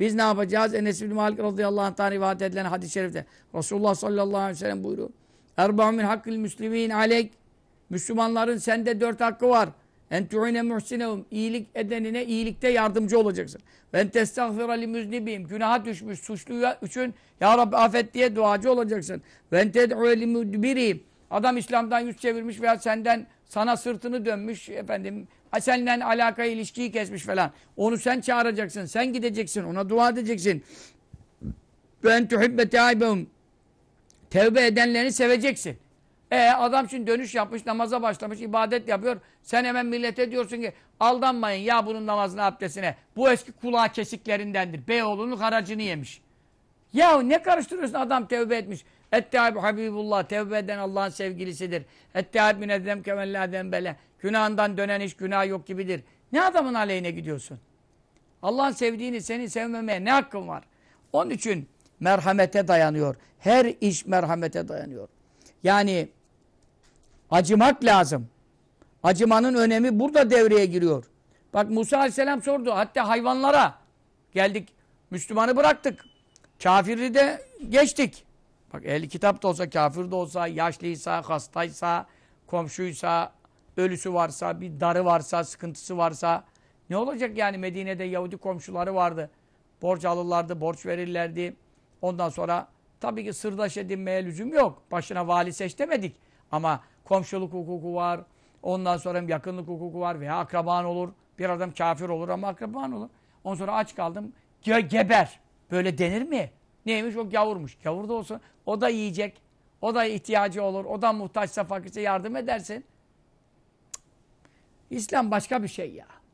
Biz ne yapacağız? Enes bin Malik radıyallahu anh'tan rivayet edilen hadis-i şerifte. Resulullah sallallahu aleyhi ve sellem buyuruyor. Erba'u min hakkil müslimin aleyk. Müslümanların sende dört hakkı var. En tu'ine muhsinehum. İyilik edenine iyilikte yardımcı olacaksın. Ben testağfira li müznibim. Günaha düşmüş suçlu için Ya Rabbi affet diye duacı olacaksın. Ben ted'u li mudbirim. Adam İslam'dan yüz çevirmiş veya senden sana sırtını dönmüş efendim seninle alakayı ilişkiyi kesmiş falan. Onu sen çağıracaksın, sen gideceksin, ona dua edeceksin. Ben tuhibbe taibum. Tevbe edenlerini seveceksin. E adam şimdi dönüş yapmış, namaza başlamış, ibadet yapıyor. Sen hemen millete diyorsun ki aldanmayın ya bunun namazına, abdestine. Bu eski kulağı kesiklerindendir. Beyoğlu'nun haracını yemiş. Ya ne karıştırıyorsun adam tevbe etmiş. Ettehab Habibullah tevbe tevbeden Allah'ın sevgilisidir. Ettehab münezzem kemellâ dembele. Günahından dönen hiç günah yok gibidir. Ne adamın aleyhine gidiyorsun? Allah'ın sevdiğini seni sevmemeye ne hakkın var? Onun için merhamete dayanıyor. Her iş merhamete dayanıyor. Yani acımak lazım. Acımanın önemi burada devreye giriyor. Bak Musa Aleyhisselam sordu. Hatta hayvanlara geldik. Müslümanı bıraktık. Kafiri de geçtik. Bak ehli kitap da olsa, kafir de olsa, yaşlıysa, hastaysa, komşuysa, ölüsü varsa, bir darı varsa, sıkıntısı varsa ne olacak yani Medine'de Yahudi komşuları vardı. Borç alırlardı, borç verirlerdi. Ondan sonra tabii ki sırdaş edinmeye lüzum yok. Başına vali seç demedik. Ama komşuluk hukuku var. Ondan sonra yakınlık hukuku var veya akraban olur. Bir adam kafir olur ama akraban olur. Ondan sonra aç kaldım. Ge geber. Böyle denir mi? Neymiş o gavurmuş. Gavur da olsun. O da yiyecek. O da ihtiyacı olur. O da muhtaçsa fakirse yardım edersin. İslam başka bir şey ya.